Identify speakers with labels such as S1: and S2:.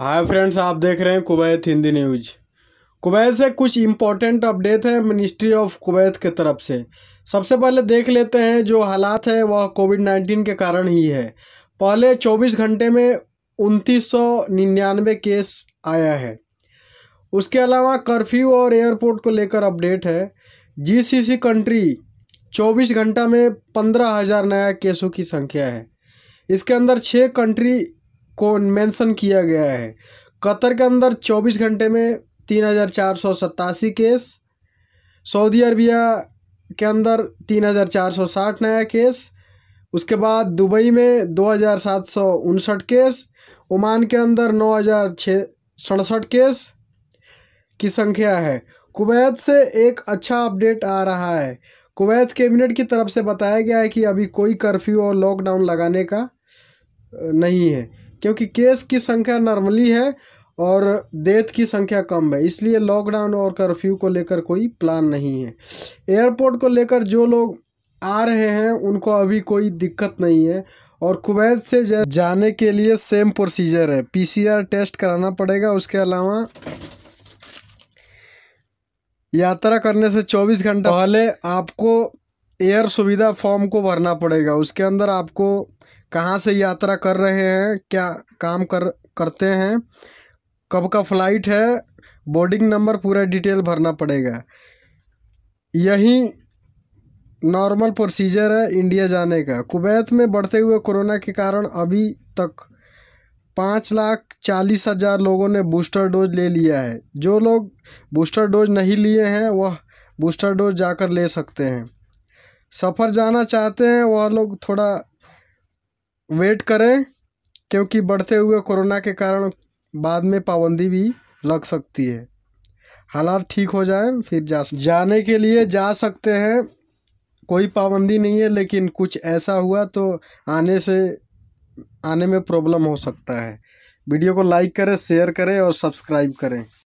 S1: hi friends आप देख रहे हैं कुवैत हिंदी न्यूज कुवैत से कुछ इम्पोर्टेंट अपडेट है मिनिस्ट्री ऑफ कुवैत के तरफ से सबसे पहले देख लेते हैं जो हालात है वह कोविड नाइन्टीन के कारण ही है पहले चौबीस घंटे में उनतीस सौ निन्यानवे केस आया है उसके अलावा कर्फ्यू और एयरपोर्ट को लेकर अपडेट है जीसीसी कंट्री चौबीस घंटा में पंद्रह हज़ार नया केसों की संख्या है इसके अंदर छः कंट्री को मेंशन किया गया है कतर के अंदर 24 घंटे में तीन हज़ार चार सौ केस सऊदी अरबिया के अंदर तीन हज़ार चार सौ साठ नया केस उसके बाद दुबई में दो हज़ार सात सौ उनसठ केस ओमान के अंदर नौ हज़ार सड़सठ केस की संख्या है कुवैत से एक अच्छा अपडेट आ रहा है कुवैत कैबिनेट की तरफ से बताया गया है कि अभी कोई कर्फ्यू और लॉकडाउन लगाने का नहीं है क्योंकि केस की संख्या नॉर्मली है और डेथ की संख्या कम है इसलिए लॉकडाउन और कर्फ्यू को लेकर कोई प्लान नहीं है एयरपोर्ट को लेकर जो लोग आ रहे हैं उनको अभी कोई दिक्कत नहीं है और कुवैत से जाने के लिए सेम प्रोसीजर है पीसीआर टेस्ट कराना पड़ेगा उसके अलावा यात्रा करने से 24 घंटा पहले आपको एयर सुविधा फॉर्म को भरना पड़ेगा उसके अंदर आपको कहाँ से यात्रा कर रहे हैं क्या काम कर करते हैं कब का फ्लाइट है बोर्डिंग नंबर पूरा डिटेल भरना पड़ेगा यही नॉर्मल प्रोसीजर है इंडिया जाने का कुवैत में बढ़ते हुए कोरोना के कारण अभी तक पाँच लाख चालीस हज़ार लोगों ने बूस्टर डोज ले लिया है जो लोग बूस्टर डोज नहीं लिए हैं वह बूस्टर डोज जाकर ले सकते हैं सफ़र जाना चाहते हैं वह लोग थोड़ा वेट करें क्योंकि बढ़ते हुए कोरोना के कारण बाद में पाबंदी भी लग सकती है हालात ठीक हो जाए फिर जा जाने के लिए जा सकते हैं कोई पाबंदी नहीं है लेकिन कुछ ऐसा हुआ तो आने से आने में प्रॉब्लम हो सकता है वीडियो को लाइक करें शेयर करें और सब्सक्राइब करें